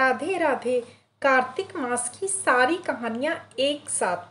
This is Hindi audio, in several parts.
राधे राधे कार्तिक मास की सारी कहानियाँ एक साथ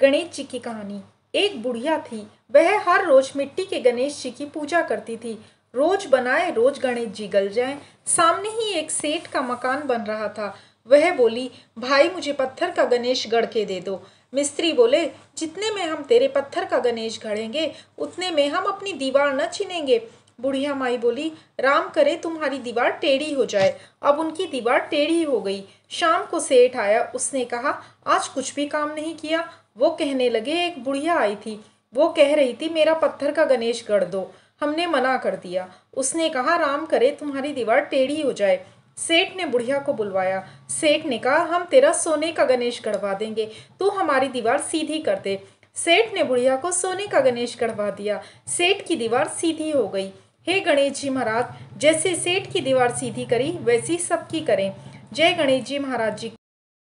गणेश जी की कहानी एक बुढ़िया थी वह हर रोज मिट्टी के गणेश जी की पूजा करती थी रोज बनाए रोज गणेश जी गल जाए सामने ही एक सेठ का मकान बन रहा था वह बोली भाई मुझे पत्थर का गणेश गढ़ के दे दो मिस्त्री बोले जितने में हम तेरे पत्थर का गणेश घड़ेंगे उतने में हम अपनी दीवार न छीनेंगे बुढ़िया माई बोली राम करे तुम्हारी दीवार टेढ़ी हो जाए अब उनकी दीवार टेढ़ी हो गई शाम को सेठ आया उसने कहा आज कुछ भी काम नहीं किया वो कहने लगे एक बुढ़िया आई थी वो कह रही थी मेरा पत्थर का गणेश गढ़ दो हमने मना कर दिया उसने कहा राम करे तुम्हारी दीवार टेढ़ी हो जाए सेठ ने बुढ़िया को बुलवाया सेठ ने कहा हम तेरा सोने का गणेश गढ़वा देंगे तू हमारी दीवार सीधी कर दे सेठ ने बुढ़िया को सोने का गणेश गढ़वा दिया सेठ की दीवार सीधी हो गई हे गणेश जी महाराज जैसे सेठ की दीवार सीधी करी वैसी सबकी करें जय गणेश जी महाराज जी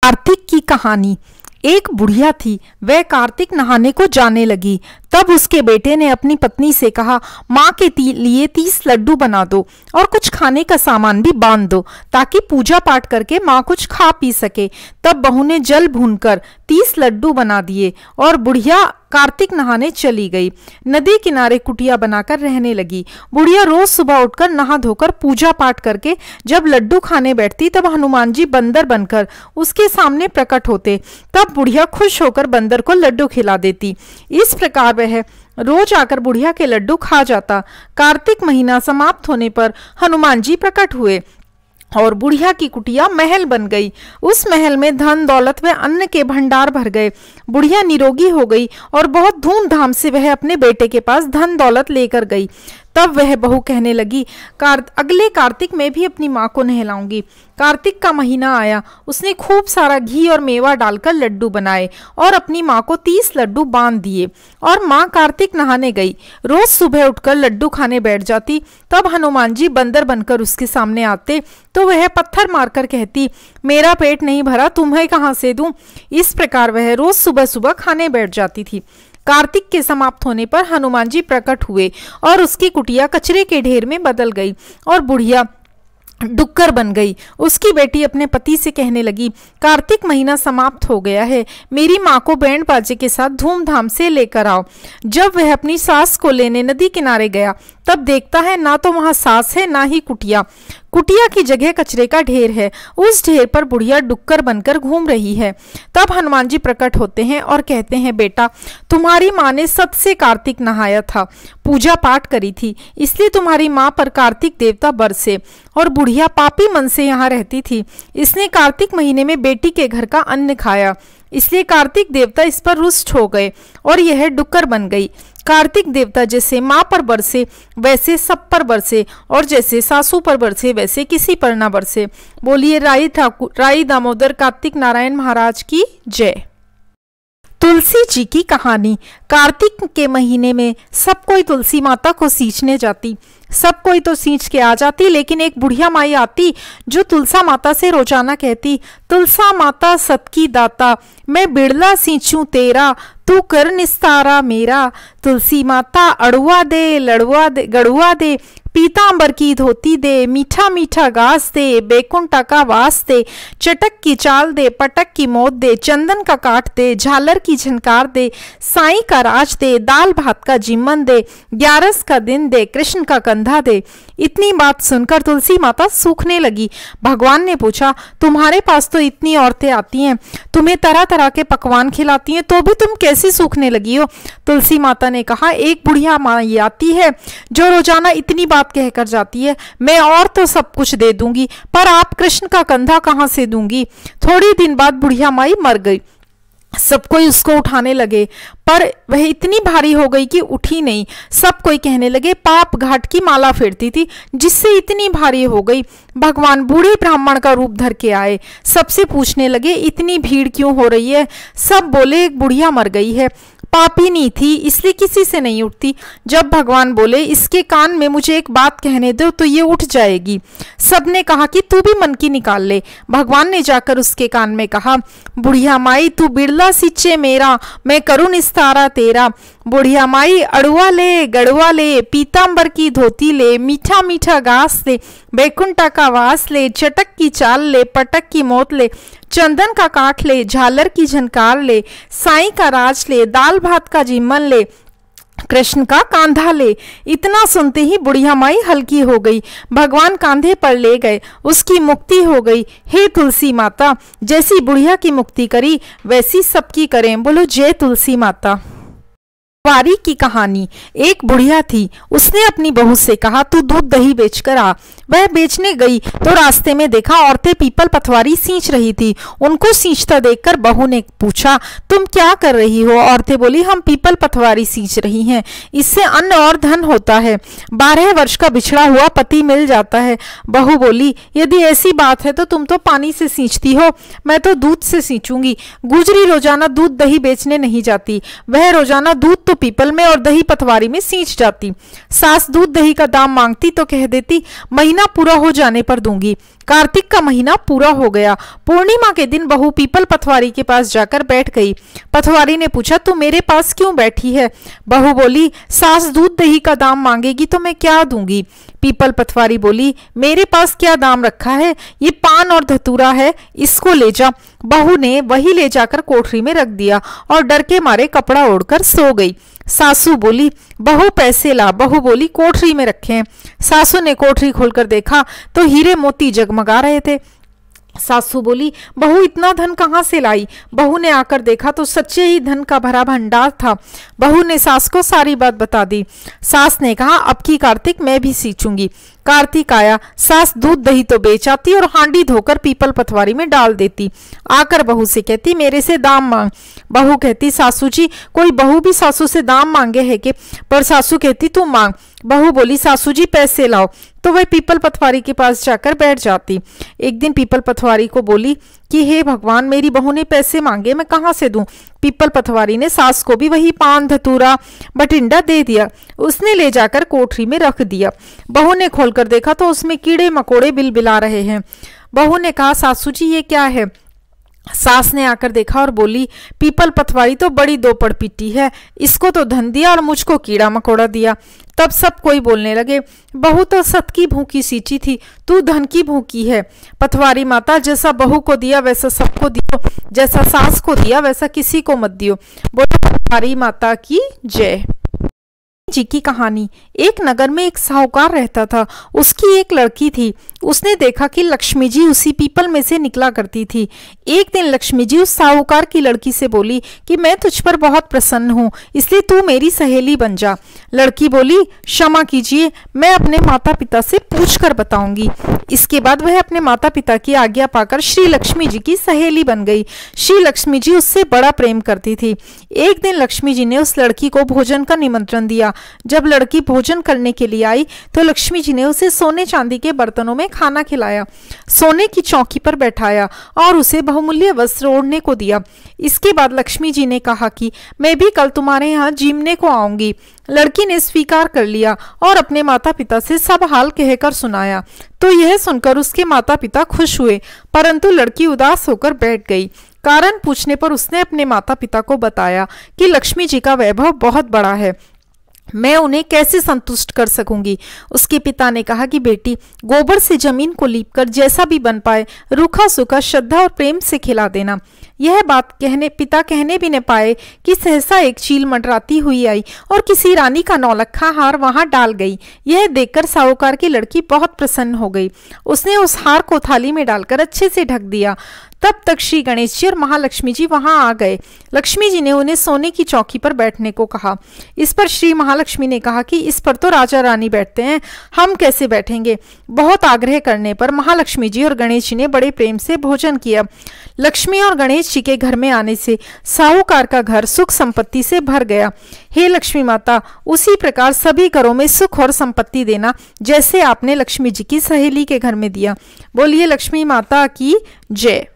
कार्तिक की कहानी एक बुढ़िया थी वह कार्तिक नहाने को जाने लगी तब उसके बेटे ने अपनी पत्नी से कहा माँ के ती, लिए तीस लड्डू बना दो और कुछ खाने का सामान भी बांध दो ताकि पूजा पाठ करके माँ कुछ खा पी सके तब बहू ने जल भून कर तीस लड्डू बना दिए और बुढ़िया कार्तिक नहाने चली गई नदी किनारे कुटिया बनाकर रहने लगी बुढ़िया रोज सुबह उठकर नहा धोकर पूजा पाठ करके जब लड्डू खाने बैठती तब हनुमान जी बंदर बनकर उसके सामने प्रकट होते तब बुढ़िया खुश होकर बंदर को लड्डू खिला देती इस प्रकार वह रोज आकर बुढ़िया के लड्डू खा जाता कार्तिक महीना समाप्त होने पर हनुमान जी प्रकट हुए और बुढ़िया की कुटिया महल बन गई उस महल में धन दौलत व अन्न के भंडार भर गए बुढ़िया निरोगी हो गई और बहुत धूमधाम से वह अपने बेटे के पास धन दौलत लेकर गई तब वह बहू कहने लगी कार अगले कार्तिक में भी अपनी माँ को नहलाऊंगी कार्तिक का महीना आया उसने खूब सारा घी और मेवा डालकर लड्डू बनाए और अपनी माँ को तीस लड्डू बांध दिए और माँ कार्तिक नहाने गई रोज सुबह उठकर लड्डू खाने बैठ जाती तब हनुमान जी बंदर बनकर उसके सामने आते तो वह पत्थर मारकर कहती मेरा पेट नहीं भरा तुम्हें कहाँ से दूँ इस प्रकार वह रोज सुबह सुबह खाने बैठ जाती थी कार्तिक के समाप्त होने पर हनुमान जी प्रकट हुए और उसकी कुटिया कचरे के ढेर में बदल गई और बुढ़िया डुक्कर बन गई उसकी बेटी अपने पति से कहने लगी कार्तिक महीना समाप्त हो गया है मेरी माँ को बैंड बाजे के साथ धूमधाम से लेकर आओ जब वह अपनी सास को लेने नदी किनारे गया तब देखता है ना तो वहां सास है ना ही कुटिया कुटिया की जगह कचरे का ढेर है उस ढेर पर बुढ़िया डुक्कर बनकर घूम रही है तब हनुमान जी प्रकट होते हैं और कहते हैं बेटा तुम्हारी माँ ने सबसे कार्तिक नहाया था पूजा पाठ करी थी इसलिए तुम्हारी माँ पर कार्तिक देवता बरसे और बुढ़िया पापी मन से यहाँ रहती थी इसने कार्तिक महीने में बेटी के घर का अन्न खाया इसलिए कार्तिक देवता इस पर रुष्ट हो गए और यह डुक्कर बन गई कार्तिक देवता जैसे माँ पर बरसे वैसे सब पर बरसे और जैसे सासू पर बरसे वैसे किसी पर ना बरसे बोलिए राई ठाकुर राई दामोदर कार्तिक नारायण महाराज की जय तुलसी जी की कहानी कार्तिक के महीने में सब कोई तुलसी माता को सींचने जाती सब कोई तो सींच के आ जाती लेकिन एक बुढ़िया माई आती जो तुलसा माता से रोजाना कहती तुलसा माता सतकी दाता मैं बिड़ला सींचू तेरा तू कर निस्तारा मेरा तुलसी माता अड़ुआ दे लड़ुआ दे गड़ुआ दे पीतांबर की धोती दे मीठा मीठा घास दे बेकुंठा का वास दे चटक की चाल दे पटक की मौत दे चंदन का काट दे झालर की झनकार दे साई का राज दे दाल भात का जिम्मन दे ग्यारस का दिन दे कृष्ण का कंधा दे इतनी बात सुनकर तुलसी माता सूखने लगी भगवान ने पूछा तुम्हारे पास तो इतनी औरतें आती हैं तुम्हें तरह तरह के पकवान खिलाती हैं तो भी तुम कैसे सूखने लगी हो तुलसी माता ने कहा एक बुढ़िया माई आती है जो रोजाना इतनी बात बात कहकर जाती है मैं और तो सब कुछ दे दूंगी पर आप कृष्ण का कंधा कहाँ से दूंगी थोड़ी दिन बाद बुढ़िया माई मर गई सब कोई उसको उठाने लगे पर वह इतनी भारी हो गई कि उठी नहीं सब कोई कहने लगे पाप घाट की माला फेरती थी जिससे इतनी भारी हो गई भगवान बूढ़े ब्राह्मण का रूप धर के आए सबसे पूछने लगे इतनी भीड़ क्यों हो रही है सब बोले एक बुढ़िया मर गई है पापी नहीं थी इसलिए किसी से नहीं उठती जब भगवान बोले इसके कान में मुझे एक बात कहने दो तो ये उठ जाएगी सबने कहा कि तू भी मन की निकाल ले भगवान ने जाकर उसके कान में कहा बुढ़िया माई तू बिरला सिंचे मेरा मैं करूँ निस्तारा तेरा बुढ़िया माई अड़ुआ ले गड़ुआ ले पीताम्बर की धोती ले मीठा मीठा घास ले बैकुंठा का वास ले चटक की चाल ले पटक की मौत ले चंदन का काठ ले झालर की झनकार ले साई का राज ले दाल भात का जिम्मन ले कृष्ण का कांधा ले इतना सुनते ही बुढ़िया माई हल्की हो गई भगवान कांधे पर ले गए उसकी मुक्ति हो गई हे तुलसी माता जैसी बुढ़िया की मुक्ति करी वैसी सबकी करें बोलो जय तुलसी माता वारी की कहानी एक बुढ़िया थी उसने अपनी बहू से कहा तू दूध दही बेचकर आ वह बेचने गई तो रास्ते में देखा औरतें पीपल पथवारी सींच रही थी उनको सींचता देखकर बहू ने पूछा तुम क्या कर रही हो औरतें बोली हम पीपल पथवारी सींच रही हैं इससे अन्न और धन होता है बारह वर्ष का बिछड़ा हुआ पति मिल जाता है बहू बोली यदि ऐसी बात है तो तुम तो पानी से सींचती हो मैं तो दूध से सींचूंगी गुजरी रोजाना दूध दही बेचने नहीं जाती वह रोजाना दूध तो पीपल में और दही पथवारी में सींच जाती सास दूध दही का दाम मांगती तो कह देती महीना महीना पूरा हो जाने पर दूंगी कार्तिक का महीना पूरा हो गया पूर्णिमा के दिन बहू पीपल पथवारी के पास जाकर बैठ गई पथवारी ने पूछा तू मेरे पास क्यों बैठी है बहू बोली सास दूध दही का दाम मांगेगी तो मैं क्या दूंगी पीपल पथवारी बोली मेरे पास क्या दाम रखा है ये पान और धतूरा है इसको ले जा बहू ने वही ले जाकर कोठरी में रख दिया और डर के मारे कपड़ा ओढ़कर सो गई सासू बोली बहू पैसे ला बहू बोली कोठरी में रखे हैं सासू ने कोठरी खोलकर देखा तो हीरे मोती जगमगा रहे थे सासू बोली बहू इतना धन कहाँ से लाई बहू ने आकर देखा तो सच्चे ही धन का भरा भंडार था बहू ने सास को सारी बात बता दी सास ने कहा अब की कार्तिक मैं भी सींचूंगी कार्तिक आया सास दूध दही तो बेच आती और हांडी धोकर पीपल पथवारी में डाल देती आकर बहू से कहती मेरे से दाम मांग बहू कहती सासू जी कोई बहू भी सासू से दाम मांगे है के पर सासू कहती तू मांग बहू बोली सासू जी पैसे लाओ तो वह पीपल पथवारी के पास जाकर बैठ जाती एक दिन पीपल पथवारी को बोली कि हे भगवान मेरी बहू ने पैसे मांगे मैं कहाँ से दूँ पीपल पथवारी ने सास को भी वही पान धतूरा बटिंडा दे दिया उसने ले जाकर कोठरी में रख दिया बहू ने खोलकर देखा तो उसमें कीड़े मकोड़े बिलबिला रहे हैं बहू ने कहा सासू जी ये क्या है सास ने आकर देखा और बोली पीपल पथवारी तो बड़ी दो पड़ पिटी है इसको तो धन दिया और मुझको कीड़ा मकोड़ा दिया तब सब कोई बोलने लगे बहुत तो सत की भूखी सींची थी तू धन की भूखी है पथवारी माता जैसा बहू को दिया वैसा सबको दियो जैसा सास को दिया वैसा किसी को मत दियो बोलो पथवारी माता की जय जी की कहानी एक नगर में एक साहूकार रहता था उसकी एक लड़की थी उसने देखा कि लक्ष्मी जी उसी पीपल में से निकला करती थी एक दिन लक्ष्मी जी उस साहूकार की लड़की से बोली कि मैं तुझ पर बहुत प्रसन्न हूँ इसलिए तू मेरी सहेली बन जा लड़की बोली क्षमा कीजिए मैं अपने माता पिता से पूछ कर बताऊंगी इसके बाद वह अपने माता पिता की आज्ञा पाकर श्री लक्ष्मी जी की सहेली बन गई श्री लक्ष्मी जी उससे बड़ा प्रेम करती थी एक दिन लक्ष्मी जी ने उस लड़की को भोजन का निमंत्रण दिया लगा जब लड़की भोजन करने के लिए आई तो लक्ष्मी जी ने उसे सोने चांदी के बर्तनों में खाना खिलाया सोने की चौकी पर बैठाया और उसे बहुमूल्य वस्त्र ओढ़ने को दिया इसके बाद लक्ष्मी जी ने कहा कि मैं भी कल तुम्हारे यहाँ जीमने को आऊंगी लड़की ने स्वीकार कर लिया और अपने माता पिता से सब हाल कहकर सुनाया तो यह सुनकर उसके माता पिता खुश हुए परंतु लड़की उदास होकर बैठ गई कारण पूछने पर उसने अपने माता पिता को बताया कि लक्ष्मी जी का वैभव बहुत बड़ा है मैं उन्हें कैसे संतुष्ट कर सकूंगी उसके पिता ने कहा कि बेटी गोबर से जमीन को लीपकर जैसा भी बन पाए रूखा सूखा श्रद्धा और प्रेम से खिला देना यह बात कहने पिता कहने भी न पाए कि सहसा एक चील मंडराती हुई आई और किसी रानी का नौलखा हार वहां डाल गई यह देखकर साहूकार की लड़की बहुत प्रसन्न हो गई उसने उस हार को थाली में डालकर अच्छे से ढक दिया तब तक श्री गणेश जी और महालक्ष्मी जी वहां आ गए लक्ष्मी जी ने उन्हें सोने की चौकी पर बैठने को कहा इस पर श्री महालक्ष्मी ने कहा कि इस पर तो राजा रानी बैठते हैं हम कैसे बैठेंगे बहुत आग्रह करने पर महालक्ष्मी जी और गणेश जी ने बड़े प्रेम से भोजन किया लक्ष्मी और गणेश जी के घर में आने से साहूकार का घर सुख संपत्ति से भर गया हे लक्ष्मी माता उसी प्रकार सभी घरों में सुख और संपत्ति देना जैसे आपने लक्ष्मी जी की सहेली के घर में दिया बोलिए लक्ष्मी माता की जय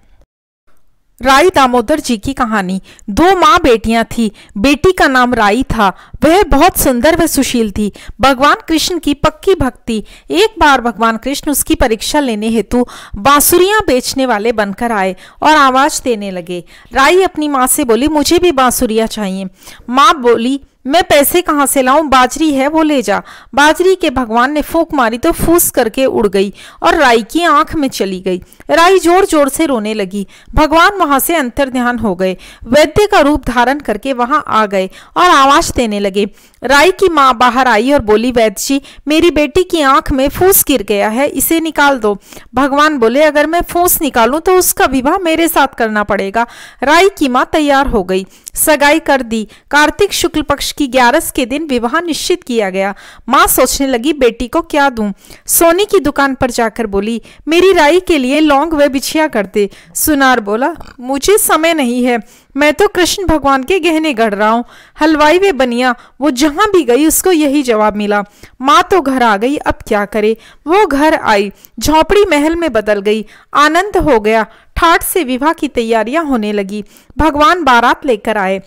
राई दामोदर जी की कहानी दो माँ बेटियां थी बेटी का नाम राई था वह बहुत सुंदर व सुशील थी भगवान कृष्ण की पक्की भक्ति एक बार भगवान कृष्ण उसकी परीक्षा लेने हेतु बांसुरियां बेचने वाले बनकर आए और आवाज देने लगे राई अपनी माँ से बोली मुझे भी बांसुरियां चाहिए माँ बोली मैं पैसे कहाँ से लाऊं बाजरी है वो ले जा बाजरी के भगवान ने फूक मारी तो फूस करके उड़ गई और राई की आंख में चली गई राई जोर जोर से रोने लगी भगवान वहां से अंतर ध्यान हो गए वैद्य का रूप धारण करके वहां आ गए और आवाज देने लगे राई की माँ बाहर आई और बोली वैद्य जी मेरी बेटी की आंख में फूस गिर गया है इसे निकाल दो भगवान बोले अगर मैं फूस निकालू तो उसका विवाह मेरे साथ करना पड़ेगा राई की माँ तैयार हो गई सगाई कर दी कार्तिक शुक्ल पक्ष की ग्यारस के दिन विवाह निश्चित किया गया माँ सोचने लगी बेटी को क्या दूं सोनी की दुकान पर जाकर बोली मेरी राई के लिए लौंग वे बिछिया कर दे सुनार बोला मुझे समय नहीं है मैं तो कृष्ण भगवान के गहने गढ़ रहा हूँ हलवाई वे बनिया वो जहाँ भी गई उसको यही जवाब मिला माँ तो घर आ गई अब क्या करे वो घर आई झोपड़ी महल में बदल गई आनंद हो गया ठाट से विवाह की तैयारियां होने लगी भगवान बारात लेकर आए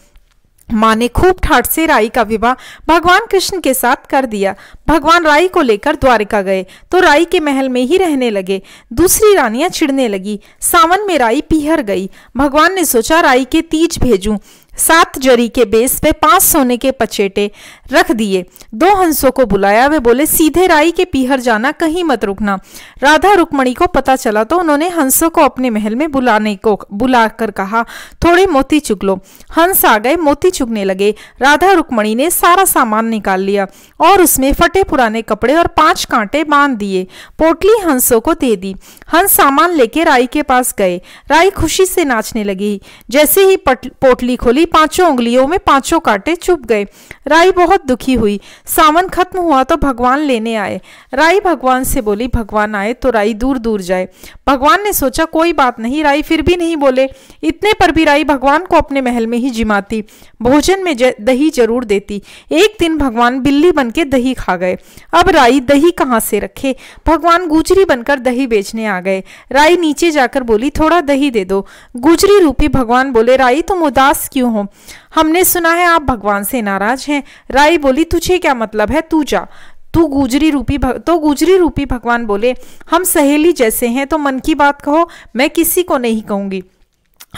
माँ ने खूब ठाट से राई का विवाह भगवान कृष्ण के साथ कर दिया भगवान राई को लेकर द्वारिका गए तो राई के महल में ही रहने लगे दूसरी रानियां चिढ़ने लगी सावन में राई पीहर गई भगवान ने सोचा राई के तीज भेजूं सात जरी के बेस पे पांच सोने के पचेटे रख दिए दो हंसों को बुलाया वे बोले सीधे राई के पीहर जाना कहीं मत रुकना राधा रुक्मणी को पता चला तो उन्होंने हंसों को अपने महल में बुलाने को बुलाकर कहा थोड़े मोती चुग लो हंस आ गए मोती चुगने लगे राधा रुक्मणी ने सारा सामान निकाल लिया और उसमें फटे पुराने कपड़े और पांच कांटे बांध दिए पोटली हंसों को दे दी हंस सामान लेके राई के पास गए राई खुशी से नाचने लगी जैसे ही पोटली खोली पांचों उंगलियों में पांचों कांटे चुप गए राई बहुत दुखी हुई सावन खत्म हुआ तो भगवान लेने आए राई भगवान से बोली भगवान आए तो राई दूर दूर जाए भगवान ने सोचा कोई बात नहीं राई फिर भी नहीं बोले इतने पर भी राई भगवान को अपने महल में ही जिमाती भोजन में दही जरूर देती एक दिन भगवान बिल्ली बन के दही खा गए अब राई दही कहाँ से रखे भगवान गुजरी बनकर दही बेचने आ गए राई नीचे जाकर बोली थोड़ा दही दे दो गुजरी रूपी भगवान बोले राई तुम उदास क्यों क्यों हो हमने सुना है आप भगवान से नाराज हैं राई बोली तुझे क्या मतलब है तू जा तू गुजरी रूपी भग, तो गुजरी रूपी भगवान बोले हम सहेली जैसे हैं तो मन की बात कहो मैं किसी को नहीं कहूंगी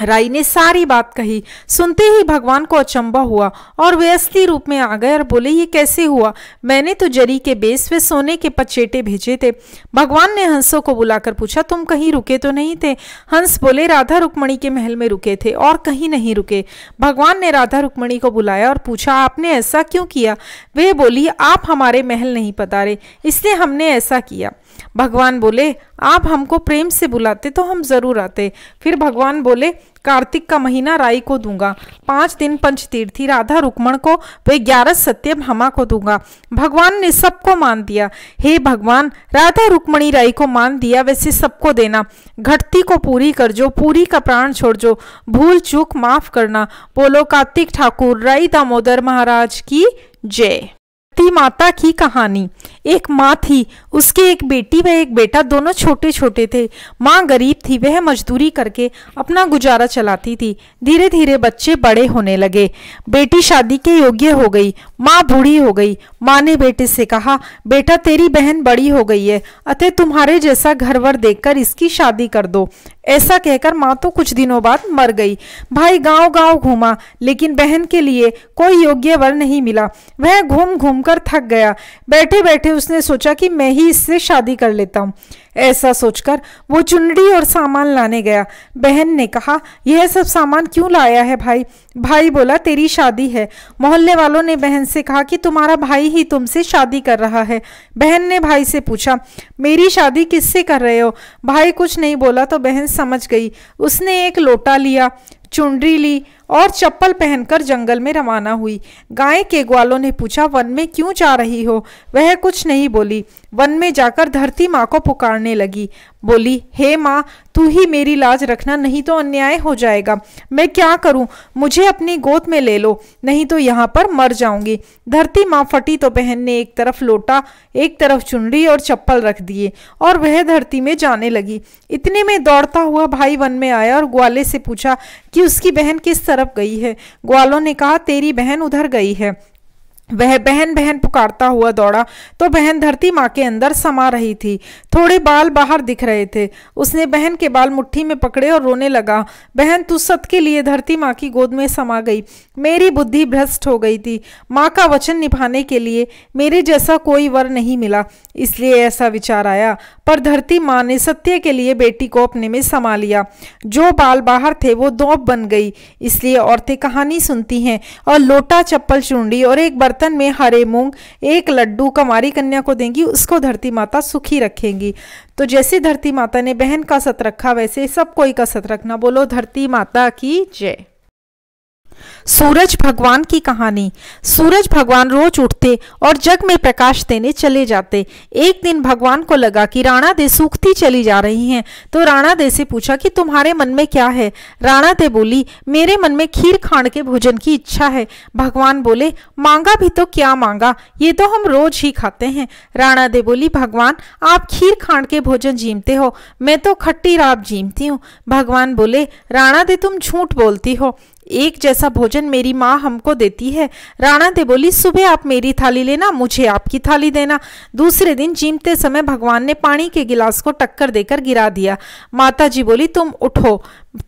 राई ने सारी बात कही सुनते ही भगवान को अचंबा हुआ और वे असली रूप में आ गए और बोले ये कैसे हुआ मैंने तो जरी के बेस वे सोने के पचेटे भेजे थे भगवान ने हंसों को बुलाकर पूछा तुम कहीं रुके तो नहीं थे हंस बोले राधा रुक्मणी के महल में रुके थे और कहीं नहीं रुके भगवान ने राधा रुक्मणी को बुलाया और पूछा आपने ऐसा क्यों किया वे बोली आप हमारे महल नहीं पता इसलिए हमने ऐसा किया भगवान बोले आप हमको प्रेम से बुलाते तो हम ज़रूर आते फिर भगवान बोले कार्तिक का महीना राई को दूंगा पांच दिन पंचतीर्थी राधा रुक्मण को वे ग्यारह सत्य भामा को दूंगा भगवान ने सबको मान दिया हे भगवान राधा रुक्मणी राई को मान दिया वैसे सबको देना घटती को पूरी कर जो पूरी का प्राण छोड़ जो भूल चूक माफ करना बोलो कार्तिक ठाकुर राई दामोदर महाराज की जय माता की कहानी एक माँ थी उसके एक बेटी व एक बेटा दोनों छोटे छोटे थे माँ गरीब थी वह मजदूरी करके अपना गुजारा चलाती थी धीरे धीरे बच्चे बड़े होने लगे बेटी शादी के योग्य हो गई माँ बूढ़ी हो गई माँ ने बेटे से कहा बेटा तेरी बहन बड़ी हो गई है अतः तुम्हारे जैसा घर वर देखकर इसकी शादी कर दो ऐसा कहकर माँ तो कुछ दिनों बाद मर गई भाई गांव गांव घूमा लेकिन बहन के लिए कोई योग्य वर नहीं मिला वह घूम घूम कर थक गया बैठे बैठे थे उसने सोचा कि मैं ही इससे शादी कर लेता हूँ ऐसा सोचकर वो चुनरी और सामान लाने गया बहन ने कहा यह सब सामान क्यों लाया है भाई भाई बोला तेरी शादी है मोहल्ले वालों ने बहन से कहा कि तुम्हारा भाई ही तुमसे शादी कर रहा है बहन ने भाई से पूछा मेरी शादी किससे कर रहे हो भाई कुछ नहीं बोला तो बहन समझ गई उसने एक लोटा लिया चुनरी ली और चप्पल पहनकर जंगल में रवाना हुई गाय के ग्वालों ने पूछा वन में क्यों जा रही हो वह कुछ नहीं बोली वन में जाकर धरती माँ को पुकारने लगी बोली हे माँ तू ही मेरी लाज रखना नहीं तो अन्याय हो जाएगा मैं क्या करूँ मुझे अपनी गोद में ले लो नहीं तो यहाँ पर मर जाऊंगी धरती माँ फटी तो बहन ने एक तरफ लोटा एक तरफ चुनरी और चप्पल रख दिए और वह धरती में जाने लगी इतने में दौड़ता हुआ भाई वन में आया और ग्वाले से पूछा कि उसकी बहन किस तरह तरफ गई है ग्वालों ने कहा तेरी बहन उधर गई है वह बहन बहन पुकारता हुआ दौड़ा तो बहन धरती माँ के अंदर समा रही थी थोड़े बाल बाहर दिख रहे थे उसने बहन के बाल मुट्ठी में पकड़े और रोने लगा बहन तू सत के लिए धरती माँ की गोद में समा गई मेरी बुद्धि भ्रष्ट हो गई थी माँ का वचन निभाने के लिए मेरे जैसा कोई वर नहीं मिला इसलिए ऐसा विचार आया पर धरती माँ ने सत्य के लिए बेटी को अपने में समा लिया जो बाल बाहर थे वो दौप बन गई इसलिए औरतें कहानी सुनती हैं और लोटा चप्पल चूंडी और एक बर्तन बर्तन में हरे मूंग एक लड्डू कमारी कन्या को देंगी उसको धरती माता सुखी रखेंगी तो जैसे धरती माता ने बहन का सत रखा वैसे सब कोई का सत रखना बोलो धरती माता की जय सूरज भगवान की कहानी सूरज भगवान रोज उठते और जग में प्रकाश देने चले जाते एक दिन भगवान को लगा कि राणा दे सूखती चली जा रही हैं तो राणा दे से पूछा कि तुम्हारे मन में क्या है राणा दे बोली मेरे मन में खीर खाण के भोजन की इच्छा है भगवान बोले मांगा भी तो क्या मांगा ये तो हम रोज ही खाते हैं राणा दे बोली भगवान आप खीर खाण के भोजन जीमते हो मैं तो खट्टी राब जीमती हूँ भगवान बोले राणा दे तुम झूठ बोलती हो एक जैसा भोजन मेरी माँ हमको देती है राणा दे बोली सुबह आप मेरी थाली लेना मुझे आपकी थाली देना दूसरे दिन जीमते समय भगवान ने पानी के गिलास को टक्कर देकर गिरा दिया माता जी बोली तुम उठो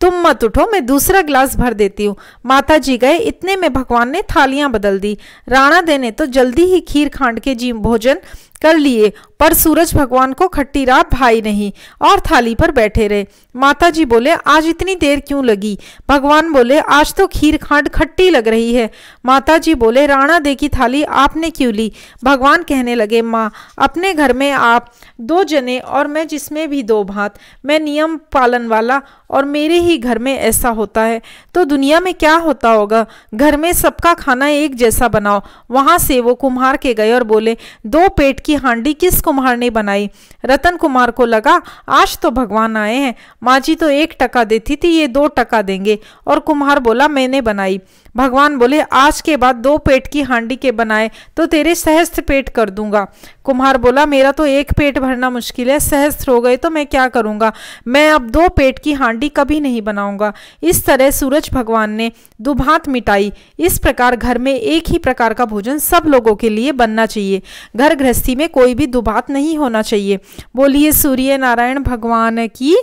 तुम मत उठो मैं दूसरा गिलास भर देती हूँ माता जी गए इतने में भगवान ने थालियां बदल दी राणा देने तो जल्दी ही खीर खांड के जीव भोजन कर लिए पर सूरज भगवान को खट्टी रात भाई नहीं और थाली पर बैठे रहे माता जी बोले आज इतनी देर क्यों लगी भगवान बोले आज तो खीर खांड खट्टी लग रही है माता जी बोले राणा दे की थाली आपने क्यों ली भगवान कहने लगे माँ अपने घर में आप दो जने और मैं जिसमें भी दो भात मैं नियम पालन वाला और मेरे मेरे ही घर में ऐसा होता है तो दुनिया में क्या होता होगा घर में सबका खाना एक जैसा बनाओ वहाँ से वो कुम्हार के गए और बोले दो पेट की हांडी किस कुम्हार ने बनाई रतन कुमार को लगा आज तो भगवान आए हैं माँ जी तो एक टका देती थी ये दो टका देंगे और कुम्हार बोला मैंने बनाई भगवान बोले आज के बाद दो पेट की हांडी के बनाए तो तेरे सहस्त्र पेट कर दूंगा कुम्हार बोला मेरा तो एक पेट भरना मुश्किल है सहस्त्र हो गए तो मैं क्या करूंगा मैं अब दो पेट की हांडी कभी नहीं बनाऊंगा इस तरह सूरज भगवान ने दुभात मिटाई इस प्रकार घर में एक ही प्रकार का भोजन सब लोगों के लिए बनना चाहिए घर गृहस्थी में कोई भी दुभात नहीं होना चाहिए बोलिए सूर्य नारायण भगवान की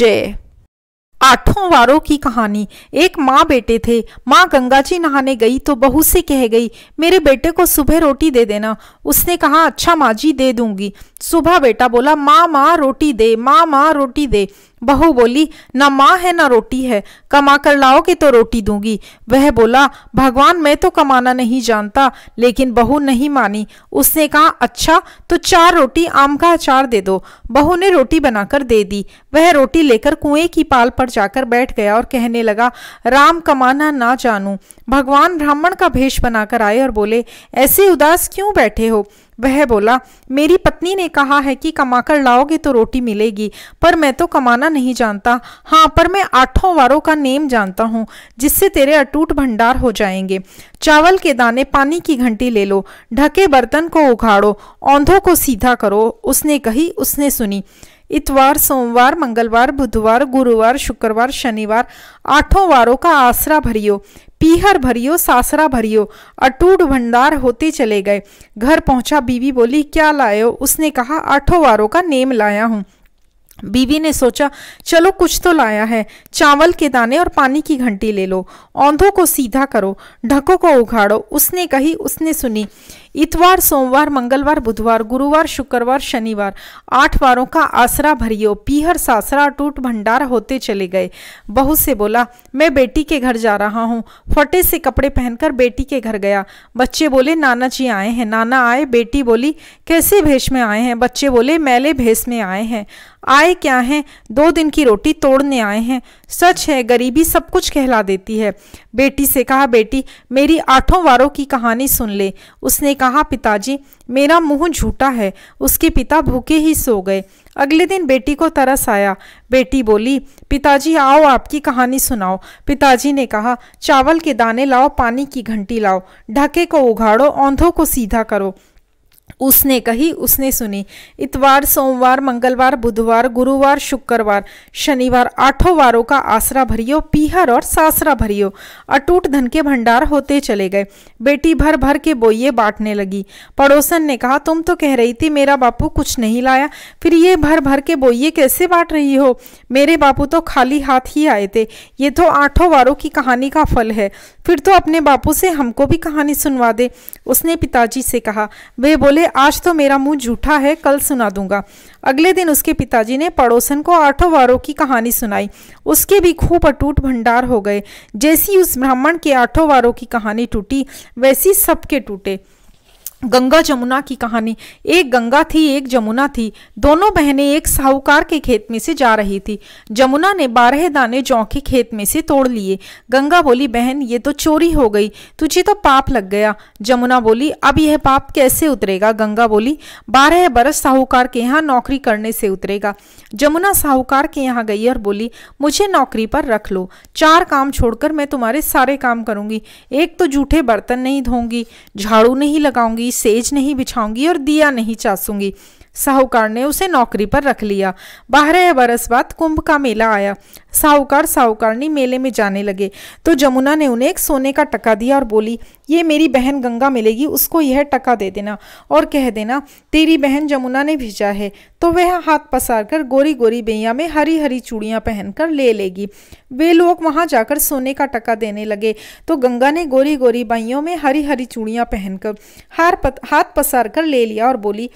जय आठों वारों की कहानी एक माँ बेटे थे माँ गंगा जी नहाने गई तो बहू से कह गई मेरे बेटे को सुबह रोटी दे देना उसने कहा अच्छा माँ जी दे दूंगी सुबह बेटा बोला माँ माँ रोटी दे माँ माँ रोटी दे बहू बोली ना माँ है ना रोटी है कमा कर लाओगे तो रोटी दूंगी वह बोला भगवान मैं तो कमाना नहीं जानता लेकिन बहू नहीं मानी उसने कहा अच्छा तो चार रोटी आम का अचार दे दो बहू ने रोटी बनाकर दे दी वह रोटी लेकर कुएं की पाल पर जाकर बैठ गया और कहने लगा राम कमाना ना जानू भगवान ब्राह्मण का भेष बनाकर आए और बोले ऐसे उदास क्यों बैठे हो वह बोला मेरी पत्नी ने कहा है कि कमाकर लाओगे तो रोटी मिलेगी पर मैं तो कमाना नहीं जानता हाँ पर मैं आठों वारों का नेम जानता हूँ जिससे तेरे अटूट भंडार हो जाएंगे चावल के दाने पानी की घंटी ले लो ढके बर्तन को उखाड़ो औंधों को सीधा करो उसने कही उसने सुनी इतवार सोमवार मंगलवार बुधवार गुरुवार शुक्रवार शनिवार आठों वारों का आसरा भरियो पीहर भरियो सासरा भरियो अटूट भंडार होते चले गए घर पहुंचा बीवी बोली क्या लायो उसने कहा आठों वारों का नेम लाया हूँ बीवी ने सोचा चलो कुछ तो लाया है चावल के दाने और पानी की घंटी ले लो औंधों को सीधा करो ढकों को उघाड़ो उसने कही उसने सुनी इतवार सोमवार मंगलवार बुधवार गुरुवार शुक्रवार शनिवार आठ वारों का आसरा भरियो पीहर सासरा टूट भंडार होते चले गए बहू से बोला मैं बेटी के घर जा रहा हूँ फटे से कपड़े पहनकर बेटी के घर गया बच्चे बोले नाना जी आए हैं नाना आए बेटी बोली कैसे भेष में आए हैं बच्चे बोले मैले भेष में आए हैं आए क्या हैं दो दिन की रोटी तोड़ने आए हैं सच है गरीबी सब कुछ कहला देती है बेटी से कहा बेटी मेरी आठों वारों की कहानी सुन ले उसने कहा पिताजी मेरा मुंह झूठा है उसके पिता भूखे ही सो गए अगले दिन बेटी को तरस आया बेटी बोली पिताजी आओ आपकी कहानी सुनाओ पिताजी ने कहा चावल के दाने लाओ पानी की घंटी लाओ ढके को उघाड़ो औंधों को सीधा करो उसने कही उसने सुनी इतवार सोमवार मंगलवार बुधवार गुरुवार शुक्रवार शनिवार आठों वारों का आसरा भरियो पीहर और सासरा भरियो अटूट धन के भंडार होते चले गए बेटी भर भर के बोइये बांटने लगी पड़ोसन ने कहा तुम तो कह रही थी मेरा बापू कुछ नहीं लाया फिर ये भर भर के बोइये कैसे बांट रही हो मेरे बापू तो खाली हाथ ही आए थे ये तो आठों वारों की कहानी का फल है फिर तो अपने बापू से हमको भी कहानी सुनवा दे उसने पिताजी से कहा वे बोले बोले आज तो मेरा मुंह झूठा है कल सुना दूंगा अगले दिन उसके पिताजी ने पड़ोसन को आठों वारों की कहानी सुनाई उसके भी खूब अटूट भंडार हो गए जैसी उस ब्राह्मण के आठों वारों की कहानी टूटी वैसी सबके टूटे गंगा जमुना की कहानी एक गंगा थी एक जमुना थी दोनों बहनें एक साहूकार के खेत में से जा रही थी जमुना ने बारह दाने के खेत में से तोड़ लिए गंगा बोली बहन ये तो चोरी हो गई तुझे तो पाप लग गया जमुना बोली अब यह पाप कैसे उतरेगा गंगा बोली बारह बरस साहूकार के यहाँ नौकरी करने से उतरेगा जमुना साहूकार के यहाँ गई और बोली मुझे नौकरी पर रख लो चार काम छोड़कर मैं तुम्हारे सारे काम करूँगी एक तो जूठे बर्तन नहीं धोंगी झाड़ू नहीं लगाऊंगी सेज नहीं बिछाऊंगी और दिया नहीं चासूंगी साहूकार ने उसे नौकरी पर रख लिया बारह बरस बाद कुंभ का मेला आया साहूकार साहूकारनी मेले में जाने लगे तो जमुना ने उन्हें एक सोने का टका दिया और बोली ये मेरी बहन गंगा मिलेगी उसको यह टका दे देना और कह देना तेरी बहन जमुना ने भेजा है तो वह हाथ पसार कर गोरी गोरी बैया में हरी हरी चूड़ियाँ पहनकर ले लेगी वे लोग वहाँ जाकर सोने का टका देने लगे तो गंगा ने गोरी गोरी बाइयों में हरी हरी चूड़ियाँ पहनकर हार पत, हाथ पसार कर ले लिया और बोली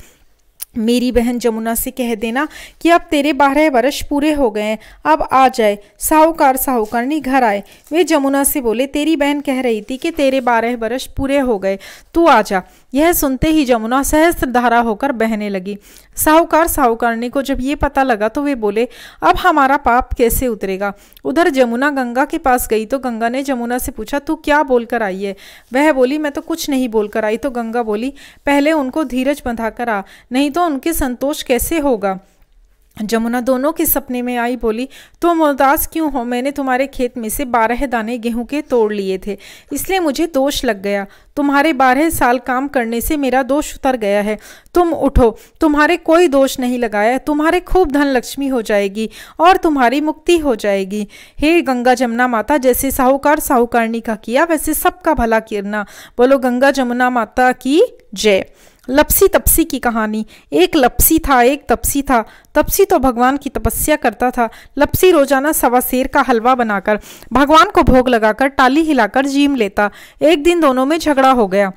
मेरी बहन जमुना से कह देना कि अब तेरे बारह वर्ष पूरे हो गए हैं अब आ जाए साहूकार साहूकारनी घर आए वे जमुना से बोले तेरी बहन कह रही थी कि तेरे बारह वर्ष पूरे हो गए तू आ जा यह सुनते ही जमुना सहस्त्र धारा होकर बहने लगी साहूकार साहूकारनी को जब ये पता लगा तो वे बोले अब हमारा पाप कैसे उतरेगा उधर जमुना गंगा के पास गई तो गंगा ने जमुना से पूछा तू क्या बोलकर आई है वह बोली मैं तो कुछ नहीं बोलकर आई तो गंगा बोली पहले उनको धीरज बंधा कर आ नहीं तो उनके संतोष कैसे होगा जमुना दोनों के सपने में आई बोली तुम तो उदास क्यों हो मैंने तुम्हारे खेत में से बारह दाने गेहूं के तोड़ लिए थे इसलिए मुझे दोष लग गया तुम्हारे बारह साल काम करने से मेरा दोष उतर गया है तुम उठो तुम्हारे कोई दोष नहीं लगाया तुम्हारे खूब धन लक्ष्मी हो जाएगी और तुम्हारी मुक्ति हो जाएगी हे गंगा जमुना माता जैसे साहूकार साहूकारणी का किया वैसे सबका भला करना बोलो गंगा जमुना माता की जय लपसी तपसी की कहानी एक लपसी था एक तपसी था तपसी तो भगवान की तपस्या करता था लपसी रोजाना सवा शेर का हलवा बनाकर भगवान को भोग लगाकर टाली हिलाकर जीम लेता एक दिन दोनों में झगड़ा हो गया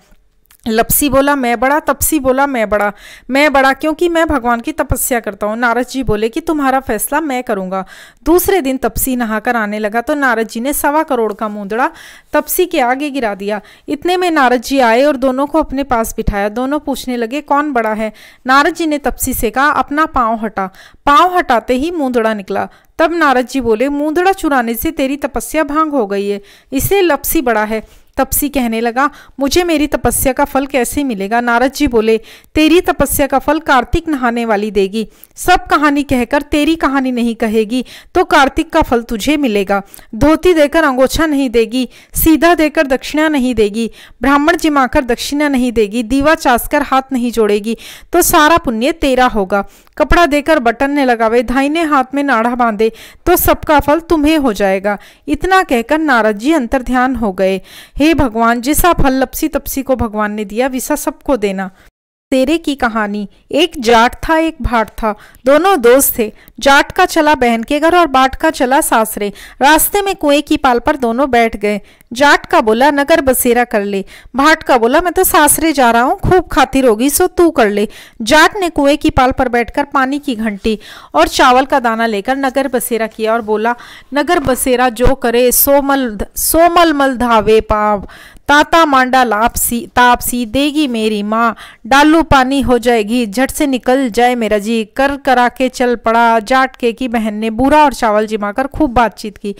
लपसी बोला मैं बड़ा तपसी बोला मैं बड़ा मैं बड़ा क्योंकि मैं भगवान की तपस्या करता हूँ नारद जी बोले कि तुम्हारा फैसला मैं करूँगा दूसरे दिन तपसी नहाकर आने लगा तो नारद जी ने सवा करोड़ का मुंदड़ा तपसी के आगे गिरा दिया इतने में नारद जी आए और दोनों को अपने पास बिठाया दोनों पूछने लगे कौन बड़ा है नारद जी ने तपसी से कहा अपना पाँव हटा पाँव हटाते ही मूंदड़ा निकला तब नारद जी बोले मूंदड़ा चुराने से तेरी तपस्या भांग हो गई है इसलिए लपसी बड़ा है तपसी कहने लगा मुझे मेरी तपस्या का फल कैसे मिलेगा नारद जी बोले तेरी तपस्या का फल कार्तिक नहाने वाली देगी सब कहानी कहकर तेरी कहानी नहीं कहेगी तो कार्तिक का फल तुझे मिलेगा धोती देकर अंगोछा नहीं देगी सीधा देकर दक्षिणा नहीं देगी ब्राह्मण जिमाकर दक्षिणा नहीं देगी दीवा चासकर हाथ नहीं जोड़ेगी तो सारा पुण्य तेरा होगा कपड़ा देकर बटन ने लगावे धाइने हाथ में नाढ़ा बांधे तो सबका फल तुम्हें हो जाएगा इतना कहकर नारद जी अंतर ध्यान हो गए हे भगवान जैसा फल लपसी तपसी को भगवान ने दिया विसा सबको देना तेरे की कहानी एक जाट था एक भाट था दोनों दोस्त थे जाट का चला बहन के घर और बाट का चला सासरे रास्ते में कुएं की पाल पर दोनों बैठ गए जाट का बोला नगर बसेरा कर ले भाट का बोला मैं तो सासरे जा रहा हूँ खूब खातिर होगी सो तू कर ले जाट ने कुएं की पाल पर बैठकर पानी की घंटी और चावल का दाना लेकर नगर बसेरा किया और बोला नगर बसेरा जो करे सोमल सोमल मल धावे पाव ताता मांडा लाप सी ताप सी देगी मेरी माँ डालू पानी हो जाएगी झट से निकल जाए मेरा जी कर करा के चल पड़ा जाट के की बहन ने बूरा और चावल जिमा कर खूब बातचीत की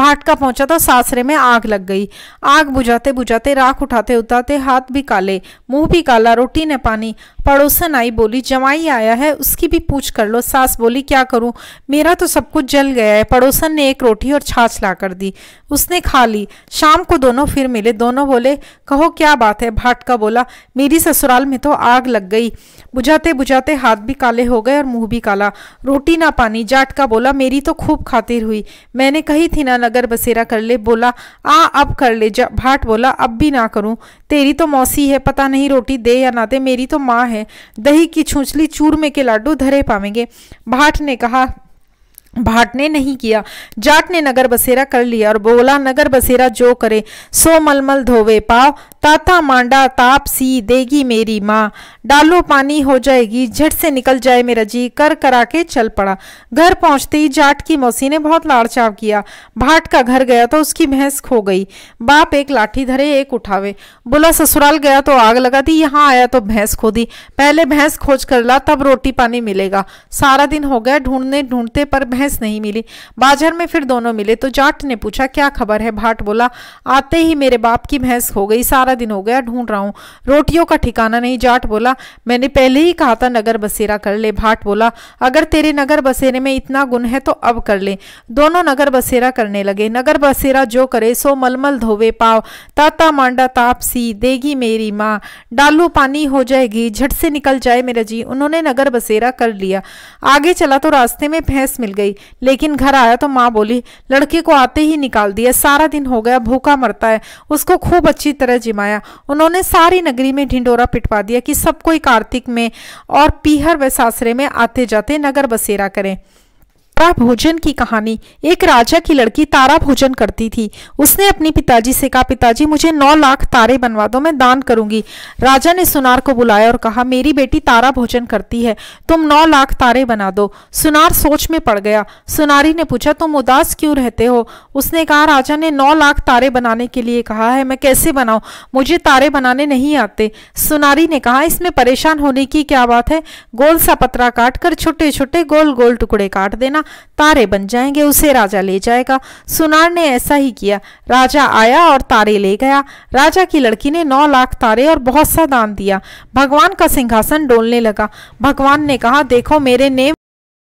भाट का पहुंचा तो सासरे में आग लग गई आग बुझाते बुझाते राख उठाते उठाते हाथ भी काले मुंह भी काला रोटी ने पानी पड़ोसन आई बोली जमाई आया है उसकी भी पूछ कर लो सास बोली क्या करूं मेरा तो सब कुछ जल गया है पड़ोसन ने एक रोटी और छाछ ला कर दी उसने खा ली शाम को दोनों फिर मिले दोनों बोले कहो क्या बात है भाटका बोला मेरी ससुराल में तो आग लग गई बुझाते बुझाते हाथ भी काले हो गए और मुंह भी काला रोटी ना पानी जाटका बोला मेरी तो खूब खातिर हुई मैंने कही थी ना नगर बसेरा कर ले बोला आ अब कर ले भाट बोला अब भी ना करूं तेरी तो मौसी है पता नहीं रोटी दे या ना दे मेरी तो माँ है है दही की छूछली चूरमे के लाडू धरे पावेंगे भाट ने कहा भाट ने नहीं किया जाट ने नगर बसेरा कर लिया और बोला नगर बसेरा जो करे सो मलमल धोवे पाव ताता मांडा ताप सी देगी मेरी माँ डालो पानी हो जाएगी झट से निकल जाए मेरा जी कर करा के चल पड़ा घर पहुंचते ही जाट की मौसी ने बहुत लाड़चाव किया भाट का घर गया तो उसकी भैंस खो गई बाप एक लाठी धरे एक उठावे बोला ससुराल गया तो आग लगा दी यहाँ आया तो भैंस खो दी पहले भैंस खोज कर ला तब रोटी पानी मिलेगा सारा दिन हो गया ढूंढने ढूंढते पर भैंस नहीं मिली बाजार में फिर दोनों मिले तो जाट ने पूछा क्या खबर है भाट बोला आते ही मेरे बाप की भैंस खो गई सारा सारा दिन हो गया ढूंढ रहा हूँ रोटियों का ठिकाना नहीं जाट बोला मैंने पहले ही कहा था नगर बसेरा कर ले भाट बोला अगर तेरे नगर बसेरे में इतना गुण है तो अब कर ले दोनों नगर बसेरा करने लगे नगर बसेरा जो करे सो मलमल धोवे पाव ताता मांडा सी देगी मेरी माँ डालू पानी हो जाएगी झट से निकल जाए मेरा जी उन्होंने नगर बसेरा कर लिया आगे चला तो रास्ते में भैंस मिल गई लेकिन घर आया तो माँ बोली लड़के को आते ही निकाल दिया सारा दिन हो गया भूखा मरता है उसको खूब अच्छी तरह जिमा फरमाया उन्होंने सारी नगरी में ढिंडोरा पिटवा दिया कि सब कोई कार्तिक में और पीहर व सासरे में आते जाते नगर बसेरा करें तारा भोजन की कहानी एक राजा की लड़की तारा भोजन करती थी उसने अपने पिताजी से कहा पिताजी मुझे नौ लाख तारे बनवा दो मैं दान करूंगी राजा ने सुनार को बुलाया और कहा मेरी बेटी तारा भोजन करती है तुम नौ लाख तारे बना दो सुनार सोच में पड़ गया सुनारी ने पूछा तुम उदास क्यों रहते हो उसने कहा राजा ने नौ लाख तारे बनाने के लिए कहा है मैं कैसे बनाऊ मुझे तारे बनाने नहीं आते सुनारी ने कहा इसमें परेशान होने की क्या बात है गोल सा पतरा काट कर छोटे छोटे गोल गोल टुकड़े काट देना तारे बन जाएंगे उसे राजा ले जाएगा सुनार ने ऐसा ही किया राजा आया और तारे ले गया राजा की लड़की ने नौ लाख तारे और बहुत सा दान दिया भगवान का सिंहासन डोलने लगा भगवान ने कहा देखो मेरे नेम